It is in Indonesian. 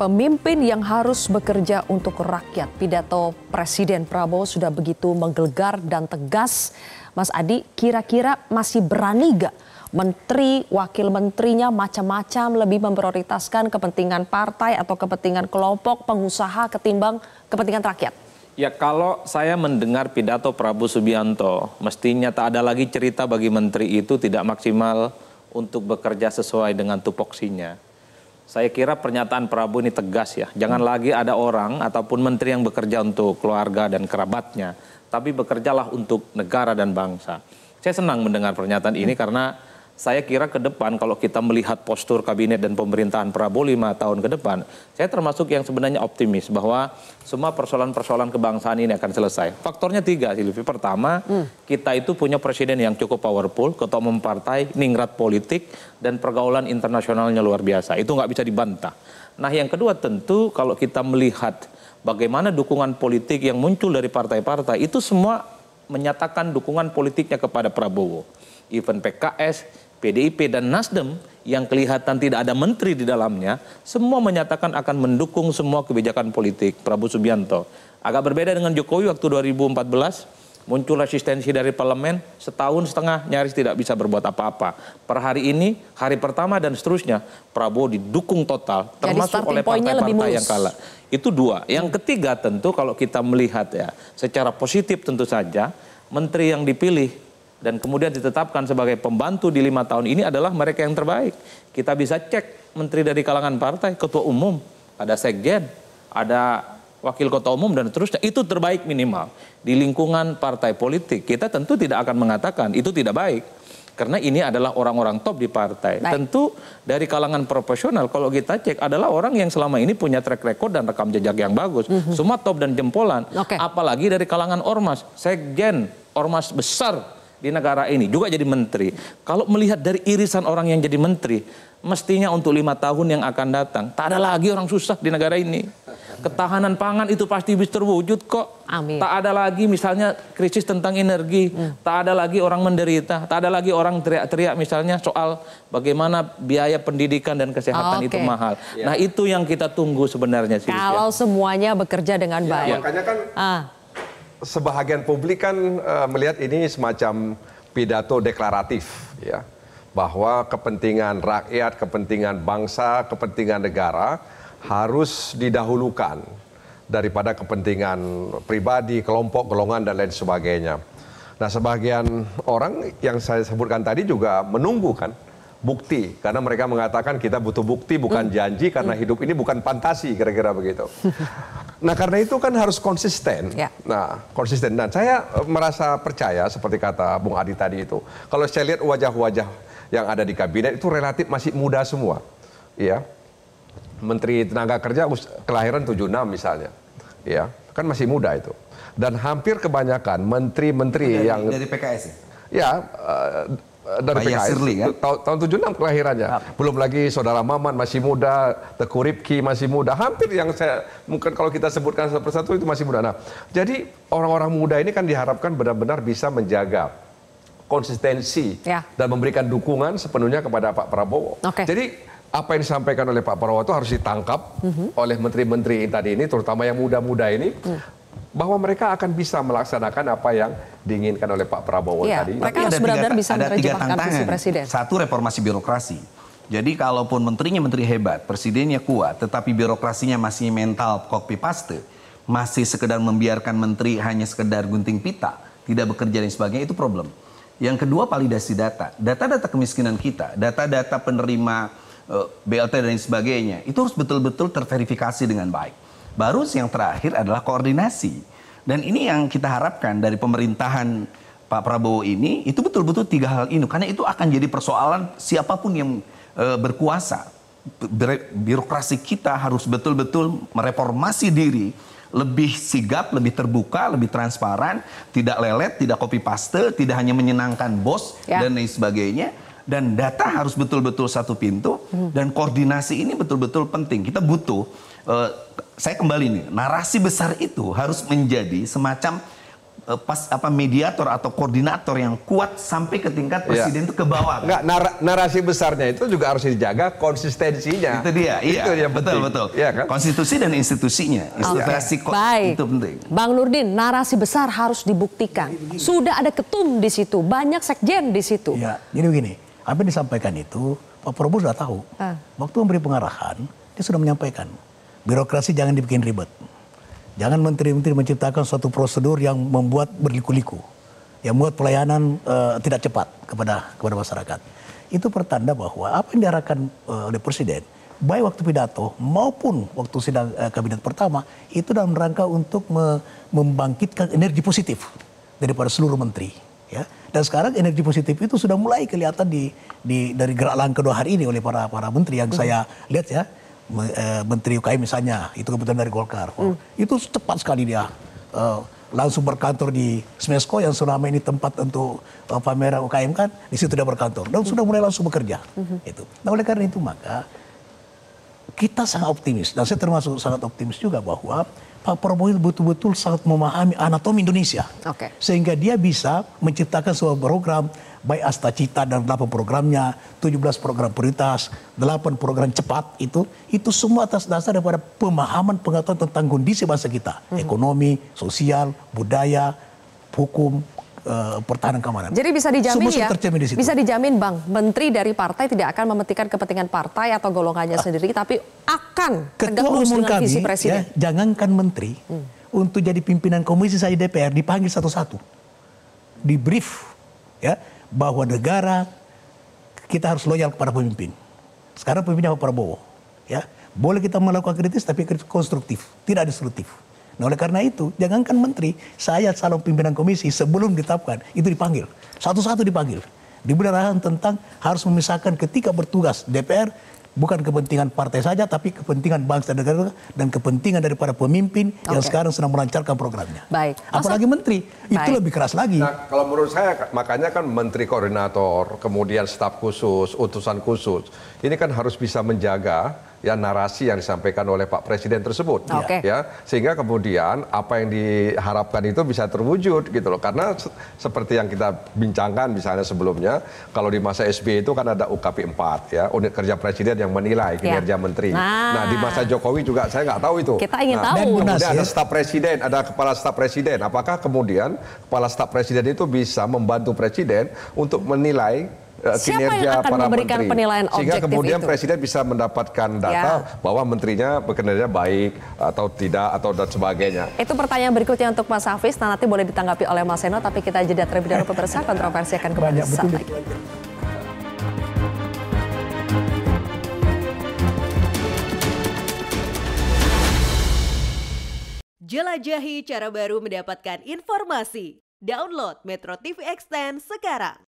Pemimpin yang harus bekerja untuk rakyat. Pidato Presiden Prabowo sudah begitu menggelegar dan tegas. Mas Adi, kira-kira masih berani gak menteri, wakil menterinya macam-macam lebih memprioritaskan kepentingan partai atau kepentingan kelompok pengusaha ketimbang kepentingan rakyat? Ya kalau saya mendengar pidato Prabowo Subianto, mestinya tak ada lagi cerita bagi menteri itu tidak maksimal untuk bekerja sesuai dengan tupoksinya saya kira pernyataan Prabowo ini tegas ya. Jangan hmm. lagi ada orang ataupun menteri yang bekerja untuk keluarga dan kerabatnya, tapi bekerjalah untuk negara dan bangsa. Saya senang mendengar pernyataan hmm. ini karena saya kira ke depan kalau kita melihat postur kabinet dan pemerintahan Prabowo lima tahun ke depan, saya termasuk yang sebenarnya optimis bahwa semua persoalan-persoalan kebangsaan ini akan selesai. Faktornya tiga, Silvi. Pertama, hmm. kita itu punya presiden yang cukup powerful, ketua umum partai, ningrat politik, dan pergaulan internasionalnya luar biasa. Itu nggak bisa dibantah. Nah yang kedua tentu kalau kita melihat bagaimana dukungan politik yang muncul dari partai-partai, itu semua menyatakan dukungan politiknya kepada Prabowo. Even PKS, PDIP dan Nasdem yang kelihatan tidak ada menteri di dalamnya, semua menyatakan akan mendukung semua kebijakan politik Prabowo Subianto. Agak berbeda dengan Jokowi waktu 2014, muncul resistensi dari parlemen setahun setengah nyaris tidak bisa berbuat apa-apa. Per hari ini, hari pertama dan seterusnya Prabowo didukung total termasuk oleh partai-partai yang kalah. Itu dua. Yang hmm. ketiga tentu kalau kita melihat ya secara positif tentu saja menteri yang dipilih dan kemudian ditetapkan sebagai pembantu di lima tahun ini adalah mereka yang terbaik. Kita bisa cek menteri dari kalangan partai, ketua umum, ada sekjen, ada wakil ketua umum dan terusnya. Itu terbaik minimal di lingkungan partai politik. Kita tentu tidak akan mengatakan itu tidak baik. Karena ini adalah orang-orang top di partai. Baik. Tentu dari kalangan profesional kalau kita cek adalah orang yang selama ini punya track record dan rekam jejak yang bagus. Mm -hmm. Semua top dan jempolan. Okay. Apalagi dari kalangan ormas, sekjen, ormas besar di negara ini juga jadi menteri. Kalau melihat dari irisan orang yang jadi menteri, mestinya untuk lima tahun yang akan datang, tak ada lagi orang susah di negara ini. Ketahanan pangan itu pasti bisa terwujud kok. Amin. Tak ada lagi misalnya krisis tentang energi, hmm. tak ada lagi orang menderita, tak ada lagi orang teriak-teriak misalnya soal bagaimana biaya pendidikan dan kesehatan okay. itu mahal. Ya. Nah itu yang kita tunggu sebenarnya sih. Kalau semuanya bekerja dengan ya, baik. Makanya kan. Ah sebahagian publik kan uh, melihat ini semacam pidato deklaratif ya bahwa kepentingan rakyat, kepentingan bangsa, kepentingan negara harus didahulukan daripada kepentingan pribadi, kelompok, golongan dan lain sebagainya. Nah, sebagian orang yang saya sebutkan tadi juga menunggu kan bukti karena mereka mengatakan kita butuh bukti bukan hmm. janji karena hmm. hidup ini bukan fantasi kira-kira begitu. Nah karena itu kan harus konsisten. Ya. Nah konsisten. Dan nah, saya eh, merasa percaya seperti kata Bung Adi tadi itu. Kalau saya lihat wajah-wajah yang ada di kabinet itu relatif masih muda semua. Ya. Menteri Tenaga Kerja kelahiran 76 misalnya. Ya, kan masih muda itu. Dan hampir kebanyakan menteri-menteri yang dari PKS ya? Ya, eh, Eh, dari Maya PKS. Sirli, ya? Ta tahun 76 kelahirannya. Belum lagi Saudara Maman masih muda, Teguh Ripki masih muda. Hampir yang saya mungkin kalau kita sebutkan satu persatu itu masih muda. Nah, jadi orang-orang muda ini kan diharapkan benar-benar bisa menjaga konsistensi ya. dan memberikan dukungan sepenuhnya kepada Pak Prabowo. Okay. Jadi apa yang disampaikan oleh Pak Prabowo itu harus ditangkap mm -hmm. oleh menteri-menteri tadi ini, terutama yang muda-muda ini. Mm bahwa mereka akan bisa melaksanakan apa yang diinginkan oleh Pak Prabowo ya, tadi. Mereka harus benar-benar bisa ada tiga tantangan. Presiden. Satu reformasi birokrasi. Jadi kalaupun menterinya menteri hebat, presidennya kuat, tetapi birokrasinya masih mental kopi paste, masih sekedar membiarkan menteri hanya sekedar gunting pita, tidak bekerja dan sebagainya itu problem. Yang kedua validasi data, data-data kemiskinan kita, data-data penerima eh, BLT dan sebagainya, itu harus betul-betul terverifikasi dengan baik. Baru yang terakhir adalah koordinasi. Dan ini yang kita harapkan dari pemerintahan Pak Prabowo ini itu betul-betul tiga hal ini karena itu akan jadi persoalan siapapun yang e, berkuasa. Birokrasi kita harus betul-betul mereformasi diri lebih sigap, lebih terbuka, lebih transparan, tidak lelet, tidak copy paste, tidak hanya menyenangkan bos ya. dan lain sebagainya dan data harus betul-betul satu pintu hmm. dan koordinasi ini betul-betul penting. Kita butuh uh, saya kembali nih, narasi besar itu harus menjadi semacam uh, pas apa mediator atau koordinator yang kuat sampai ke tingkat iya. presiden itu ke bawah. Kan? Enggak, nar narasi besarnya itu juga harus dijaga konsistensinya. Itu dia, iya. Itu yang betul betul. Iya, kan? Konstitusi dan institusinya. Institusi okay. Baik. itu penting. Bang Nurdin, narasi besar harus dibuktikan. Jadi, Sudah ada ketum di situ, banyak sekjen di situ. Iya, jadi begini apa yang disampaikan itu Pak Prabowo sudah tahu. Uh. Waktu memberi pengarahan, dia sudah menyampaikan. Birokrasi jangan dibikin ribet. Jangan menteri-menteri menciptakan suatu prosedur yang membuat berliku-liku. Yang membuat pelayanan uh, tidak cepat kepada kepada masyarakat. Itu pertanda bahwa apa yang diarahkan uh, oleh Presiden, baik waktu pidato maupun waktu sidang uh, kabinet pertama, itu dalam rangka untuk me membangkitkan energi positif daripada seluruh menteri. Ya dan sekarang energi positif itu sudah mulai kelihatan di, di dari gerak langkah kedua hari ini oleh para para menteri yang hmm. saya mm-hmm. lihat ya. Eh, menteri UKM misalnya, itu kebetulan dari Golkar. Hmm. Itu cepat sekali dia uh, langsung berkantor di Smesco yang selama ini tempat untuk uh, pameran UKM kan, di situ dia berkantor dan hmm. sudah mulai langsung bekerja. Hmm. Itu. Nah oleh karena itu maka kita sangat optimis dan saya termasuk sangat optimis juga bahwa Pak Prabowo itu betul-betul sangat memahami anatomi Indonesia. Okay. Sehingga dia bisa menciptakan sebuah program baik asta cita dan 8 programnya, 17 program prioritas, 8 program cepat itu, itu semua atas dasar daripada pemahaman pengetahuan tentang kondisi bangsa kita, mm -hmm. ekonomi, sosial, budaya, hukum, uh, pertahanan keamanan. Jadi bisa dijamin ya, di bisa dijamin Bang, Menteri dari partai tidak akan memetikan kepentingan partai atau golongannya uh, sendiri, tapi akan Ketua Umum kami, visi ya, Presiden. Ya, jangankan Menteri, hmm. untuk jadi pimpinan komisi saya DPR dipanggil satu-satu, di brief, ya bahwa negara kita harus loyal kepada pemimpin. Sekarang pemimpinnya Pak Prabowo, ya boleh kita melakukan kritis tapi kritis konstruktif, tidak destruktif. Nah oleh karena itu, jangankan menteri, saya calon pimpinan komisi sebelum ditetapkan, itu dipanggil. Satu-satu dipanggil. Diberi arahan tentang harus memisahkan ketika bertugas DPR bukan kepentingan partai saja tapi kepentingan bangsa dan negara dan kepentingan daripada pemimpin okay. yang sekarang sedang melancarkan programnya. Baik. Apalagi menteri, baik. itu lebih keras lagi. Nah, kalau menurut saya makanya kan menteri koordinator, kemudian staf khusus, utusan khusus, ini kan harus bisa menjaga ya narasi yang disampaikan oleh Pak Presiden tersebut nah, okay. ya sehingga kemudian apa yang diharapkan itu bisa terwujud gitu loh karena se seperti yang kita bincangkan misalnya sebelumnya kalau di masa SBY itu kan ada UKP 4 ya unit kerja presiden yang menilai ya. kinerja menteri nah. nah di masa Jokowi juga saya nggak tahu itu kita ingin nah, tahu kemudian ada ya. staf presiden ada kepala staf presiden apakah kemudian kepala staf presiden itu bisa membantu presiden untuk menilai Eh, Siapa kinerja yang akan para memberikan menteri. penilaian objektif Sehingga kemudian itu? presiden bisa mendapatkan ya. data ya. bahwa menterinya bekerja baik atau tidak atau dan sebagainya. Itu pertanyaan berikutnya untuk Mas Hafiz, nah, nanti boleh ditanggapi oleh Mas Seno, tapi kita jeda terlebih dahulu pemirsa kontroversi akan kembali saat lagi. Jelajahi cara baru mendapatkan informasi. Download Metro TV Extend sekarang.